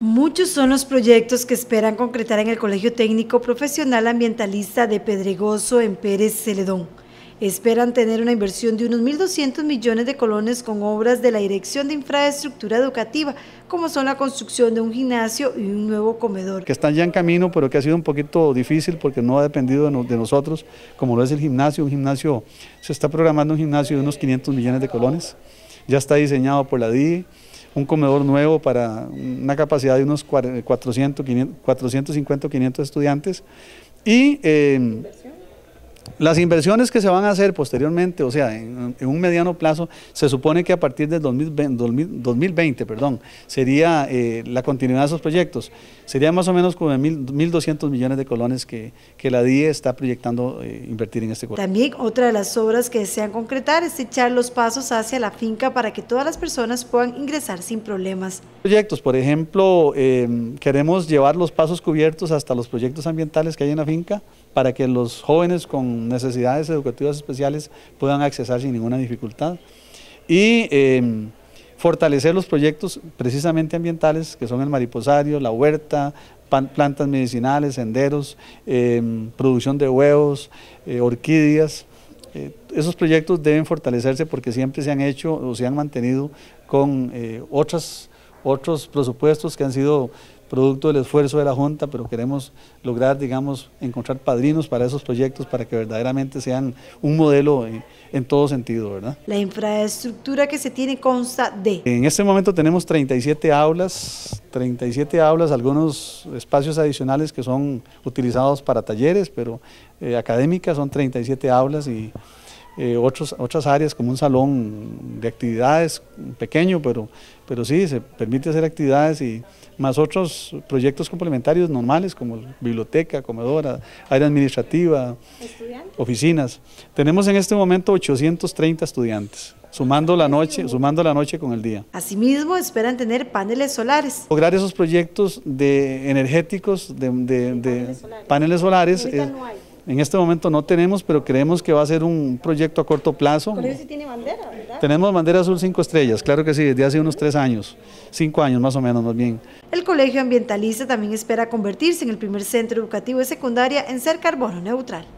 Muchos son los proyectos que esperan concretar en el Colegio Técnico Profesional Ambientalista de Pedregoso en Pérez Celedón. Esperan tener una inversión de unos 1.200 millones de colones con obras de la Dirección de Infraestructura Educativa, como son la construcción de un gimnasio y un nuevo comedor. Que están ya en camino, pero que ha sido un poquito difícil porque no ha dependido de, nosotros, como lo es el gimnasio. Un gimnasio, se está programando un gimnasio de unos 500 millones de colones, ya está diseñado por la di un comedor nuevo para una capacidad de unos 400, 500, 450 o 500 estudiantes y eh, las inversiones que se van a hacer posteriormente, o sea, en, un mediano plazo, se supone que a partir de 2020, perdón, sería eh, la continuidad de esos proyectos. Sería más o menos como 1.200 millones de colones que, la DIE está proyectando eh, invertir en este cuerpo. También otra de las obras que desean concretar es echar los pasos hacia la finca para que todas las personas puedan ingresar sin problemas. Proyectos, por ejemplo, em, queremos llevar los pasos cubiertos hasta los proyectos ambientales que hay en la finca para que los jóvenes con necesidades educativas especiales puedan accesar sin ninguna dificultad. Y em, fortalecer los proyectos precisamente ambientales, que son el mariposario, la huerta, plantas medicinales, senderos, em, producción de huevos, eh, orquídeas. Eh, esos proyectos deben fortalecerse porque siempre se han hecho o se han mantenido con eh, otras otros presupuestos que han sido producto del esfuerzo de la Junta, pero queremos lograr, digamos, encontrar padrinos para esos proyectos para que verdaderamente sean un modelo en, todo sentido, ¿verdad? La infraestructura que se tiene consta de... En este momento tenemos 37 aulas, 37 aulas, algunos espacios adicionales que son utilizados para talleres, pero eh, académicas son 37 aulas y eh, otros, otras áreas como un salón de actividades pequeño, pero, pero sí, se permite hacer actividades y más otros proyectos complementarios normales como biblioteca, comedora, área administrativa, oficinas. Tenemos en este momento 830 estudiantes. Sumando la, noche, sumando la noche con el día. Asimismo, esperan tener paneles solares. Lograr esos proyectos de energéticos, de, paneles solares. Paneles solares en este momento no tenemos, pero creemos que va a ser un proyecto a corto plazo. Pero sí tiene bandera, ¿verdad? Tenemos bandera azul cinco estrellas, claro que sí, desde hace unos tres años, cinco años más o menos, más bien. El Colegio Ambientalista también espera convertirse en el primer centro educativo de secundaria en ser carbono neutral.